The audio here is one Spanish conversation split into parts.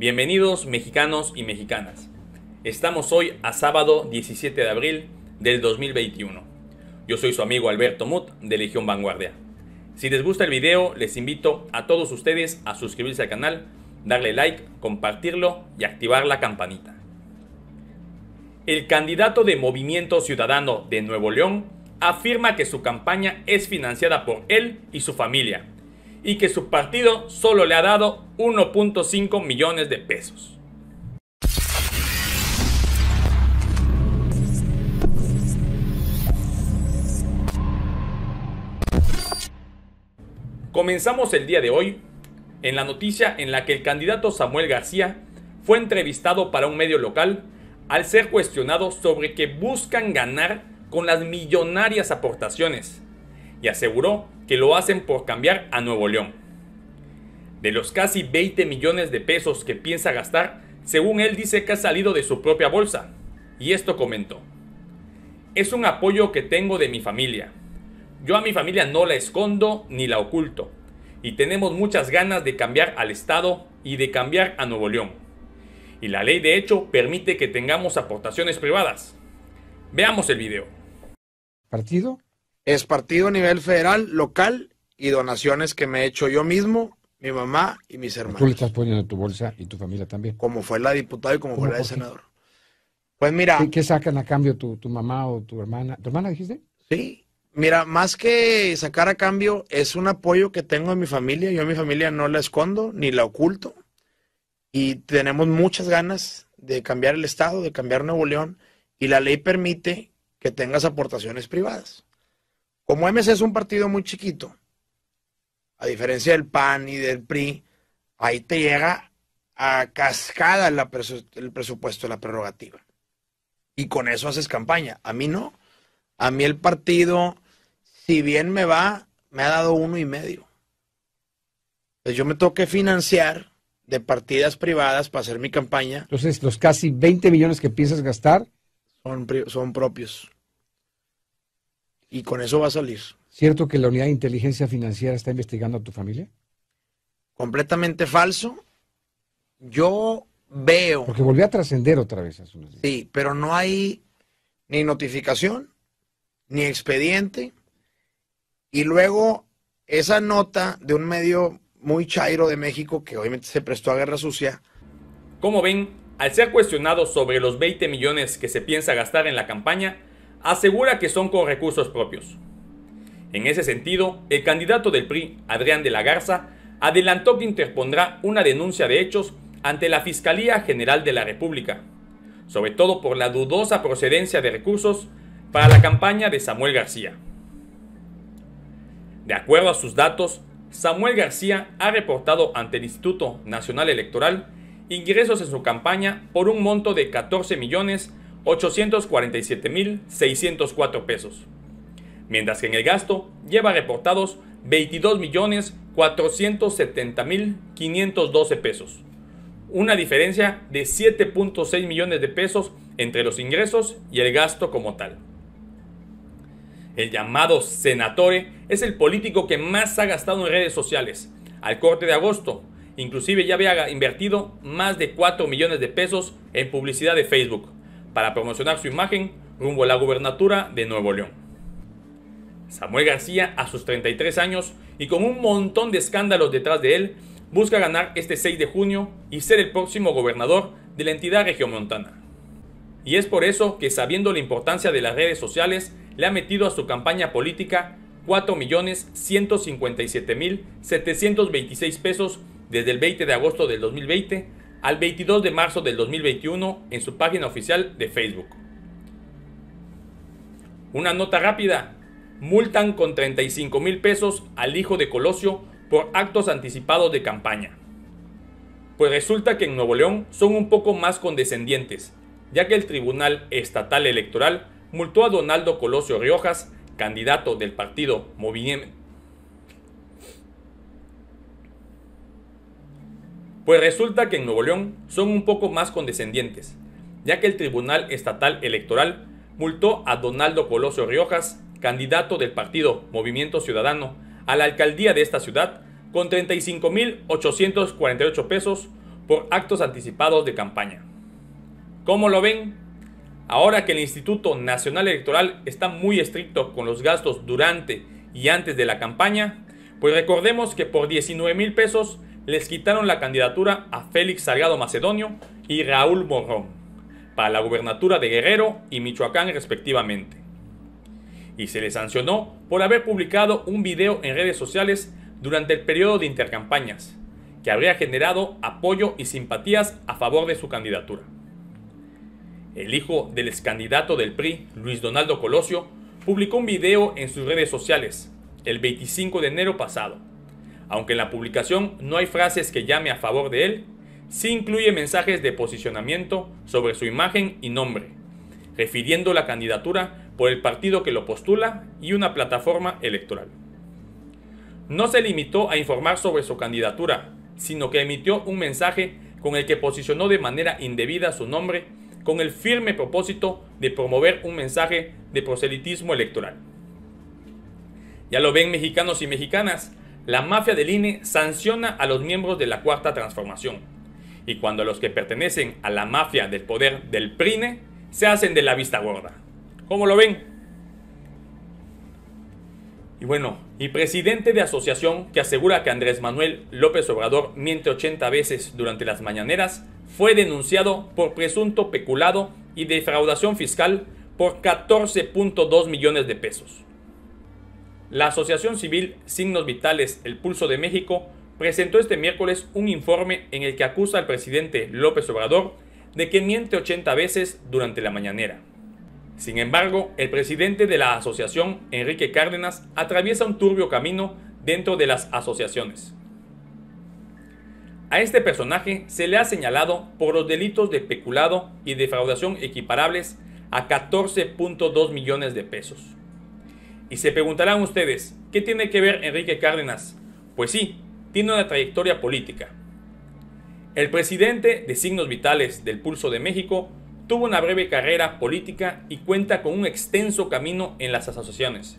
Bienvenidos mexicanos y mexicanas. Estamos hoy a sábado 17 de abril del 2021. Yo soy su amigo Alberto Mut de Legión Vanguardia. Si les gusta el video, les invito a todos ustedes a suscribirse al canal, darle like, compartirlo y activar la campanita. El candidato de Movimiento Ciudadano de Nuevo León afirma que su campaña es financiada por él y su familia y que su partido solo le ha dado 1.5 millones de pesos. Comenzamos el día de hoy en la noticia en la que el candidato Samuel García fue entrevistado para un medio local al ser cuestionado sobre que buscan ganar con las millonarias aportaciones y aseguró que lo hacen por cambiar a Nuevo León. De los casi 20 millones de pesos que piensa gastar, según él dice que ha salido de su propia bolsa. Y esto comentó. Es un apoyo que tengo de mi familia. Yo a mi familia no la escondo ni la oculto. Y tenemos muchas ganas de cambiar al Estado y de cambiar a Nuevo León. Y la ley de hecho permite que tengamos aportaciones privadas. Veamos el video. Partido es partido a nivel federal, local y donaciones que me he hecho yo mismo, mi mamá y mis hermanos. Tú le estás poniendo tu bolsa y tu familia también. Como fue la diputada y como fue la de senador. Pues mira. ¿Qué, ¿Qué, sacan a cambio tu, mamá o tu hermana? ¿Tu hermana dijiste? Sí. Mira, más que sacar a cambio, es un apoyo que tengo en mi familia. Yo a mi familia no la escondo ni la oculto. Y tenemos muchas ganas de cambiar el Estado, de cambiar Nuevo León. Y la ley permite que tengas aportaciones privadas. Como MC es un partido muy chiquito, a diferencia del PAN y del PRI, ahí te llega a cascada el presupuesto, la prerrogativa. Y con eso haces campaña. A mí no. A mí el partido, si bien me va, me ha dado uno y medio. Entonces pues yo me tengo que financiar de partidas privadas para hacer mi campaña. Entonces, los casi 20 millones que piensas gastar son, son propios y con eso va a salir. ¿Cierto que la unidad de inteligencia financiera está investigando a tu familia? Completamente falso. Yo veo. Porque volvió a trascender otra vez. Sí, pero no hay ni notificación, ni expediente. Y luego esa nota de un medio muy chairo de México que obviamente se prestó a guerra sucia. Como ven, al ser cuestionado sobre los 20 millones que se piensa gastar en la campaña, asegura que son con recursos propios. En ese sentido, el candidato del PRI, Adrián de la Garza, adelantó que interpondrá una denuncia de hechos ante la Fiscalía General de la República, sobre todo por la dudosa procedencia de recursos para la campaña de Samuel García. De acuerdo a sus datos, Samuel García ha reportado ante el Instituto Nacional Electoral ingresos en su campaña por un monto de 14 millones 847.604 pesos. Mientras que en el gasto lleva reportados 22.470.512 pesos. Una diferencia de 7.6 millones de pesos entre los ingresos y el gasto como tal. El llamado senatore es el político que más ha gastado en redes sociales. Al corte de agosto, inclusive ya había invertido más de 4 millones de pesos en publicidad de Facebook, para promocionar su imagen rumbo a la gubernatura de Nuevo León. Samuel García, a sus 33 años y con un montón de escándalos detrás de él, busca ganar este 6 de junio y ser el próximo gobernador de la entidad regiomontana. Y es por eso que sabiendo la importancia de las redes sociales, le ha metido a su campaña política 4.157.726 pesos desde el 20 de agosto del 2020 al 22 de marzo del 2021 en su página oficial de Facebook. Una nota rápida. Multan con 35 mil pesos al hijo de Colosio por actos anticipados de campaña. Pues resulta que en Nuevo León son un poco más condescendientes, ya que el Tribunal Estatal Electoral multó a Donaldo Colosio Riojas, candidato del partido Movimiento Pues resulta que en Nuevo León son un poco más condescendientes, ya que el Tribunal Estatal Electoral multó a Donaldo Colosio Riojas, candidato del partido Movimiento Ciudadano, a la alcaldía de esta ciudad con 35.848 pesos por actos anticipados de campaña. ¿Cómo lo ven? Ahora que el Instituto Nacional Electoral está muy estricto con los gastos durante y antes de la campaña, pues recordemos que por 19 pesos les quitaron la candidatura a Félix Salgado Macedonio y Raúl Morrón para la gubernatura de Guerrero y Michoacán respectivamente. Y se les sancionó por haber publicado un video en redes sociales durante el periodo de intercampañas, que habría generado apoyo y simpatías a favor de su candidatura. El hijo del candidato del PRI, Luis Donaldo Colosio, publicó un video en sus redes sociales el 25 de enero pasado, aunque en la publicación no hay frases que llame a favor de él, sí incluye mensajes de posicionamiento sobre su imagen y nombre, refiriendo la candidatura por el partido que lo postula y una plataforma electoral. No se limitó a informar sobre su candidatura, sino que emitió un mensaje con el que posicionó de manera indebida su nombre con el firme propósito de promover un mensaje de proselitismo electoral. Ya lo ven mexicanos y mexicanas, la mafia del INE sanciona a los miembros de la Cuarta Transformación. Y cuando los que pertenecen a la mafia del poder del PRINE se hacen de la vista gorda. ¿Cómo lo ven? Y bueno, y presidente de asociación que asegura que Andrés Manuel López Obrador miente 80 veces durante las mañaneras, fue denunciado por presunto peculado y defraudación fiscal por 14.2 millones de pesos. La Asociación Civil Signos Vitales, El Pulso de México, presentó este miércoles un informe en el que acusa al presidente López Obrador de que miente 80 veces durante la mañanera. Sin embargo, el presidente de la asociación, Enrique Cárdenas, atraviesa un turbio camino dentro de las asociaciones. A este personaje se le ha señalado por los delitos de peculado y defraudación equiparables a 14.2 millones de pesos. Y se preguntarán ustedes, ¿qué tiene que ver Enrique Cárdenas? Pues sí, tiene una trayectoria política. El presidente de signos vitales del Pulso de México tuvo una breve carrera política y cuenta con un extenso camino en las asociaciones.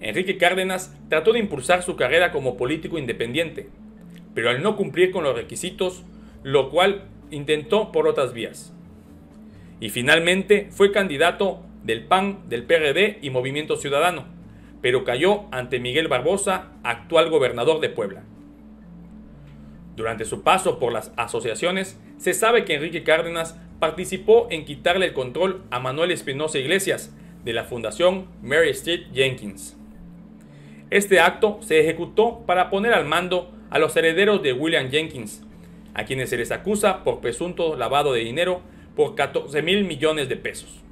Enrique Cárdenas trató de impulsar su carrera como político independiente, pero al no cumplir con los requisitos, lo cual intentó por otras vías. Y finalmente fue candidato del PAN, del PRD y Movimiento Ciudadano, pero cayó ante Miguel Barbosa, actual gobernador de Puebla. Durante su paso por las asociaciones, se sabe que Enrique Cárdenas participó en quitarle el control a Manuel Espinosa Iglesias de la Fundación Mary Street Jenkins. Este acto se ejecutó para poner al mando a los herederos de William Jenkins, a quienes se les acusa por presunto lavado de dinero por 14 mil millones de pesos.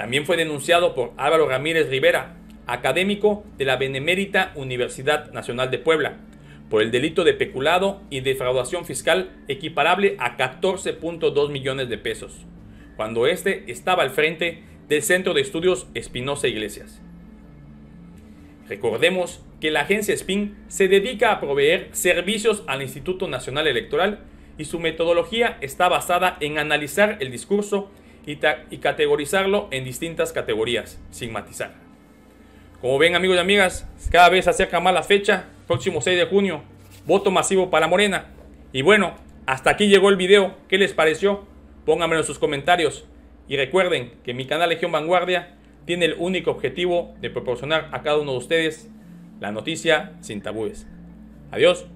También fue denunciado por Álvaro Ramírez Rivera, académico de la Benemérita Universidad Nacional de Puebla, por el delito de peculado y defraudación fiscal equiparable a 14.2 millones de pesos, cuando éste estaba al frente del Centro de Estudios Espinosa Iglesias. Recordemos que la agencia SPIN se dedica a proveer servicios al Instituto Nacional Electoral y su metodología está basada en analizar el discurso y, categorizarlo en distintas categorías, sin matizar. Como ven amigos y amigas, cada vez se acerca más la fecha, próximo 6 de junio, voto masivo para Morena. Y bueno, hasta aquí llegó el video, ¿qué les pareció? Pónganmelo en sus comentarios. Y recuerden que mi canal Legión Vanguardia tiene el único objetivo de proporcionar a cada uno de ustedes la noticia sin tabúes. Adiós.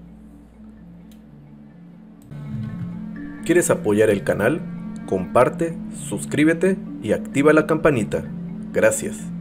¿Quieres apoyar el canal? comparte, suscríbete y activa la campanita. Gracias.